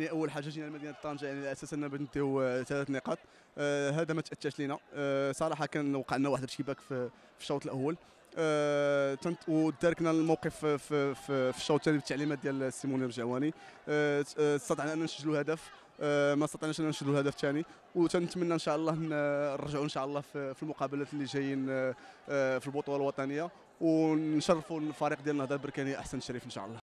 اول حاجه جينا لمدينه طنجه يعني اساسا باش نديو ثلاث نقاط آه هذا ما تاثرش لينا آه صراحه كان وقع لنا واحد الشباك في, في الشوط الاول آه وداركنا الموقف في, في, في, الشوط الثاني بالتعليمات ديال سيمون الجعواني آه،, آه استطعنا ان نسجلوا هدف آه ما استطعناش ان نسجلوا الهدف الثاني وتنتمنى ان شاء الله نرجعوا ان شاء الله في, في المقابلات اللي جايين آه, آه، في البطوله الوطنيه ونشرفوا الفريق ديال النهضه البركانيه احسن شريف ان شاء الله